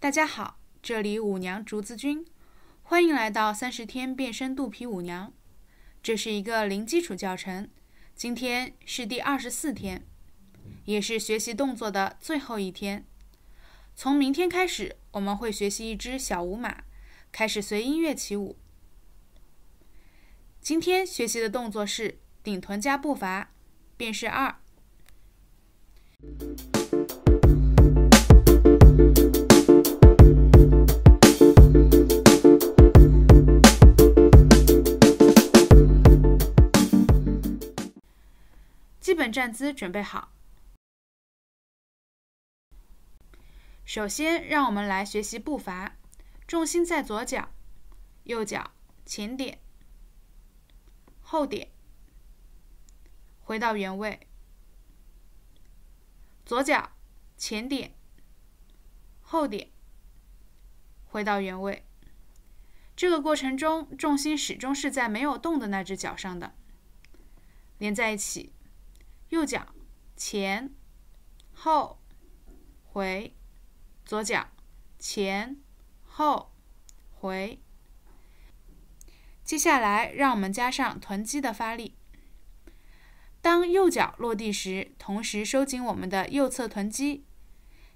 大家好，这里舞娘竹子君，欢迎来到三十天变身肚皮舞娘。这是一个零基础教程，今天是第二十四天，也是学习动作的最后一天。从明天开始，我们会学习一支小舞马，开始随音乐起舞。今天学习的动作是顶臀加步伐，便是二。基本站姿准备好。首先，让我们来学习步伐。重心在左脚，右脚前点、后点，回到原位。左脚前点、后点，回到原位。这个过程中，重心始终是在没有动的那只脚上的。连在一起。右脚前、后、回；左脚前、后、回。接下来，让我们加上臀肌的发力。当右脚落地时，同时收紧我们的右侧臀肌；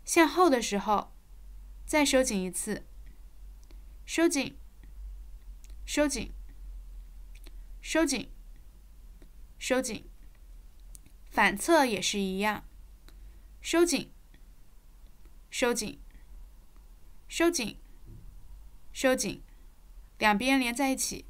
向后的时候，再收紧一次。收紧，收紧，收紧，收紧。反侧也是一样，收紧，收紧，收紧，收紧，两边连在一起。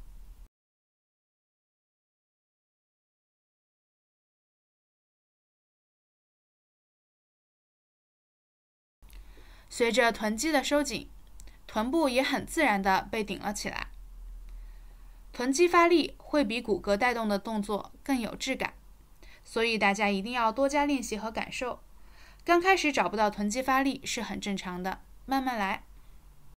随着臀肌的收紧，臀部也很自然的被顶了起来。臀肌发力会比骨骼带动的动作更有质感。所以大家一定要多加练习和感受，刚开始找不到臀肌发力是很正常的，慢慢来。